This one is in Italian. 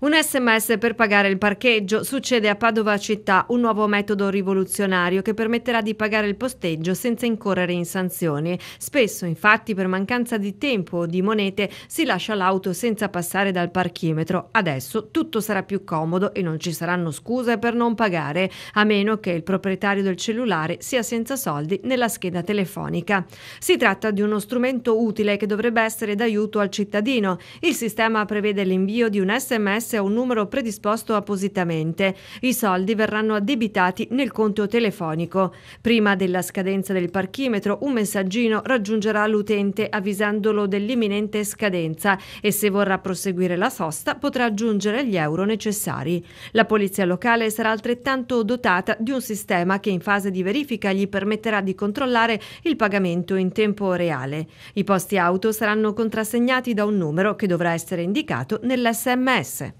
Un sms per pagare il parcheggio. Succede a Padova città un nuovo metodo rivoluzionario che permetterà di pagare il posteggio senza incorrere in sanzioni. Spesso, infatti, per mancanza di tempo o di monete si lascia l'auto senza passare dal parchimetro. Adesso tutto sarà più comodo e non ci saranno scuse per non pagare, a meno che il proprietario del cellulare sia senza soldi nella scheda telefonica. Si tratta di uno strumento utile che dovrebbe essere d'aiuto al cittadino. Il sistema prevede l'invio di un sms diverse a un numero predisposto appositamente. I soldi verranno addebitati nel conto telefonico. Prima della scadenza del parchimetro un messaggino raggiungerà l'utente avvisandolo dell'imminente scadenza e se vorrà proseguire la sosta potrà aggiungere gli euro necessari. La polizia locale sarà altrettanto dotata di un sistema che in fase di verifica gli permetterà di controllare il pagamento in tempo reale. I posti auto saranno contrassegnati da un numero che dovrà essere indicato nell'SMS.